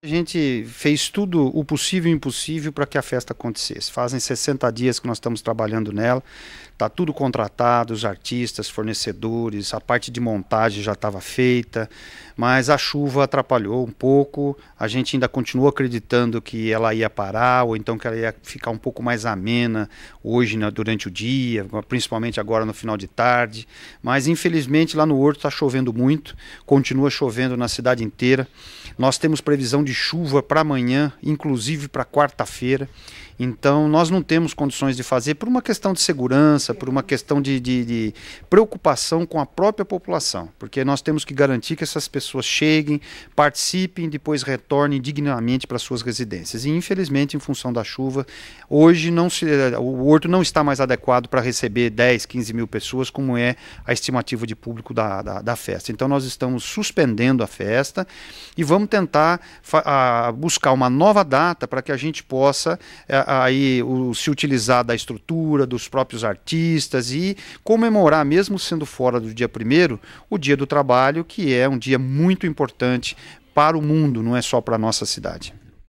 A gente fez tudo o possível e impossível para que a festa acontecesse. Fazem 60 dias que nós estamos trabalhando nela, está tudo contratado, os artistas, fornecedores, a parte de montagem já estava feita, mas a chuva atrapalhou um pouco. A gente ainda continuou acreditando que ela ia parar ou então que ela ia ficar um pouco mais amena hoje né, durante o dia, principalmente agora no final de tarde. Mas infelizmente lá no Horto está chovendo muito, continua chovendo na cidade inteira. Nós temos previsão de chuva para amanhã, inclusive para quarta-feira. Então nós não temos condições de fazer por uma questão de segurança, por uma questão de, de, de preocupação com a própria população, porque nós temos que garantir que essas pessoas pessoas cheguem, participem, depois retornem dignamente para suas residências. E infelizmente, em função da chuva, hoje não se, eh, o Horto não está mais adequado para receber 10, 15 mil pessoas, como é a estimativa de público da, da, da festa. Então nós estamos suspendendo a festa e vamos tentar a, buscar uma nova data para que a gente possa a, eh, aí, o, se utilizar da estrutura, dos próprios artistas e comemorar, mesmo sendo fora do dia primeiro, o dia do trabalho, que é um dia muito muito importante para o mundo, não é só para a nossa cidade.